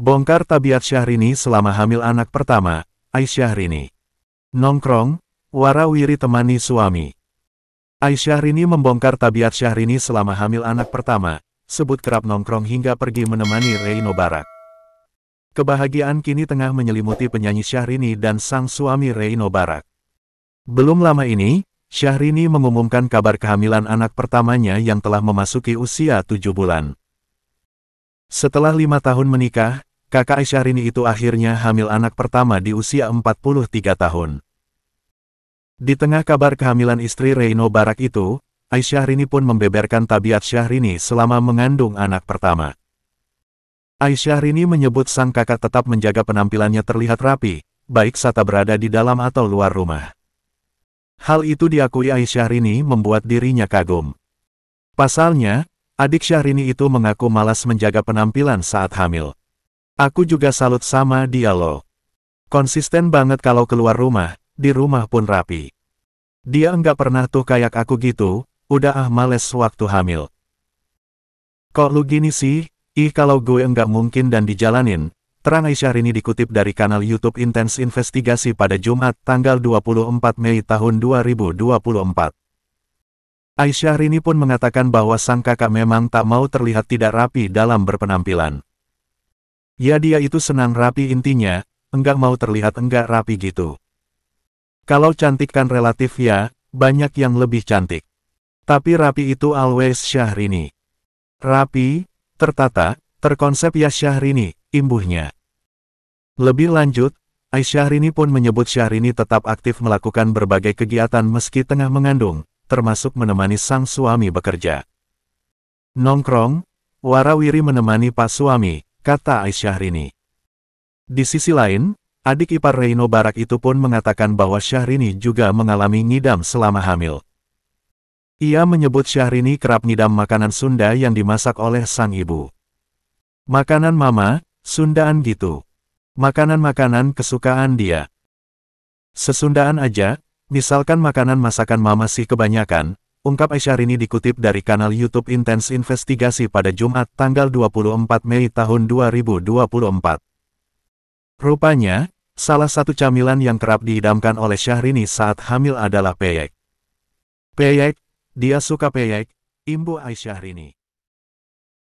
Bongkar tabiat Syahrini selama hamil anak pertama, Aisyah Rini. Nongkrong, warawiri temani suami. Aisyah Rini membongkar tabiat Syahrini selama hamil anak pertama, sebut kerap nongkrong hingga pergi menemani Reino Barak. Kebahagiaan kini tengah menyelimuti penyanyi Syahrini dan sang suami Reino Barak. Belum lama ini, Syahrini mengumumkan kabar kehamilan anak pertamanya yang telah memasuki usia tujuh bulan. Setelah lima tahun menikah, kakak Aisyah Rini itu akhirnya hamil anak pertama di usia 43 tahun. Di tengah kabar kehamilan istri Reino Barak itu, Aisyah Rini pun membeberkan tabiat Syahrini selama mengandung anak pertama. Aisyah Rini menyebut sang kakak tetap menjaga penampilannya terlihat rapi, baik saat berada di dalam atau luar rumah. Hal itu diakui Aisyah Rini membuat dirinya kagum. Pasalnya, adik Syahrini itu mengaku malas menjaga penampilan saat hamil. Aku juga salut sama dia loh. Konsisten banget kalau keluar rumah, di rumah pun rapi. Dia enggak pernah tuh kayak aku gitu, udah ah males waktu hamil. Kok lu gini sih? Ih kalau gue enggak mungkin dan dijalanin, Terang Aisyah ini dikutip dari kanal YouTube Intense Investigasi pada Jumat, tanggal 24 Mei tahun 2024. Aisyah Rini pun mengatakan bahwa sang kakak memang tak mau terlihat tidak rapi dalam berpenampilan. Ya dia itu senang rapi intinya, enggak mau terlihat enggak rapi gitu. Kalau cantik kan relatif ya, banyak yang lebih cantik. Tapi rapi itu always Syahrini. Rapi, tertata, terkonsep ya Syahrini, imbuhnya. Lebih lanjut, Aisyahrini pun menyebut Syahrini tetap aktif melakukan berbagai kegiatan meski tengah mengandung, termasuk menemani sang suami bekerja. Nongkrong, Warawiri menemani Pak Suami, kata Aisyah Rini. Di sisi lain, adik ipar Reino Barak itu pun mengatakan bahwa Syahrini juga mengalami ngidam selama hamil. Ia menyebut Syahrini kerap ngidam makanan Sunda yang dimasak oleh sang ibu. Makanan mama, Sundaan gitu. Makanan-makanan kesukaan dia. Sesundaan aja, misalkan makanan masakan mama sih kebanyakan, ungkap Aisyah Rini dikutip dari kanal YouTube Intens Investigasi pada Jumat tanggal 24 Mei tahun 2024. Rupanya, salah satu camilan yang kerap diidamkan oleh Syahrini saat hamil adalah peyek. Peyek, dia suka peyek, imbu Aisyahrini.